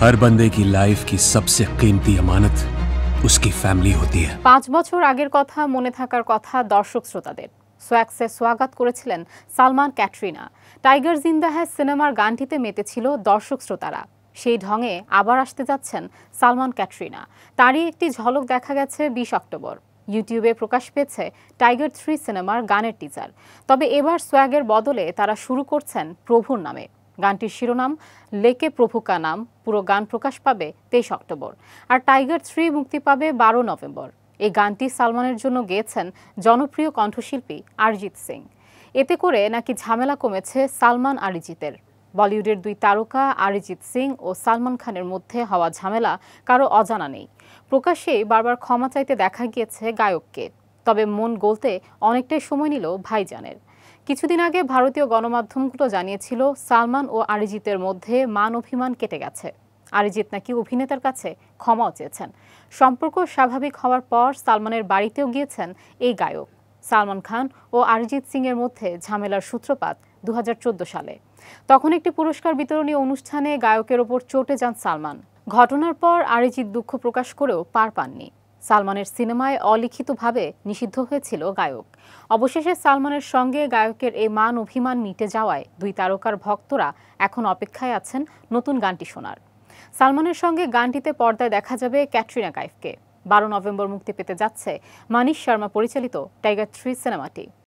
हर बंदे की लाइफ की सबसे कीमती अमानत उसकी फैमिली होती है পাঁচ বছর আগের কথা মনে থাকার কথা দর্শক শ্রোতাদের সোয়াক্সে স্বাগত করেছিলেন সালমান ক্যাটরিনা টাইগার জিন্দা হ্যায় সিনেমার গানটিতে মেতেছিল দর্শক শ্রোতারা সেই ঢঙে আবার আসতে যাচ্ছেন সালমান ক্যাটরিনা তারই একটি ঝলক দেখা গেছে বিশ অক্টোবর ইউটিউবে প্রকাশ পেয়েছে টাইগার থ্রি সিনেমার গানের টিজার তবে এবার সোয়াগের বদলে তারা শুরু করছেন প্রভুর নামে গানটির শিরোনাম লেকে প্রভু কা নাম পুরো গান প্রকাশ পাবে তেইশ অক্টোবর আর টাইগার থ্রি মুক্তি পাবে বারো নভেম্বর এই গানটি সালমানের জন্য গেয়েছেন জনপ্রিয় কণ্ঠশিল্পী অরিজিৎ সিং এতে করে নাকি ঝামেলা কমেছে সালমান অরিজিতের বলিউডের দুই তারকা অরিজিৎ সিং ও সালমান খানের মধ্যে হওয়া ঝামেলা কারো অজানা নেই প্রকাশ্যেই বারবার ক্ষমা চাইতে দেখা গিয়েছে গায়ককে তবে মন গলতে অনেকটাই সময় নিল ভাইজানের কিছুদিন আগে ভারতীয় গণমাধ্যমগুলো জানিয়েছিল সালমান ও আরিজিতের মধ্যে মান অভিমান কেটে গেছে আরিজিৎ নাকি অভিনেতার কাছে ক্ষমাও চেয়েছেন সম্পর্ক স্বাভাবিক হওয়ার পর সালমানের বাড়িতেও গিয়েছেন এই গায়ক সালমান খান ও আরিজিৎ সিংয়ের মধ্যে ঝামেলার সূত্রপাত দু সালে তখন একটি পুরস্কার বিতরণী অনুষ্ঠানে গায়কের ওপর চটে যান সালমান ঘটনার পর আরিজিৎ দুঃখ প্রকাশ করেও পার পাননি সালমানের সিনেমায় অলিখিতভাবে নিষিদ্ধ হয়েছিল গায়ক অবশেষে সালমানের সঙ্গে গায়কের এই মান অভিমান মিটে যাওয়ায় দুই তারকার ভক্তরা এখন অপেক্ষায় আছেন নতুন গানটি শোনার সালমানের সঙ্গে গানটিতে পর্দায় দেখা যাবে ক্যাটরিনা কাইফকে বারো নভেম্বর মুক্তি পেতে যাচ্ছে মানিশ শর্মা পরিচালিত টাইগার থ্রি সিনেমাটি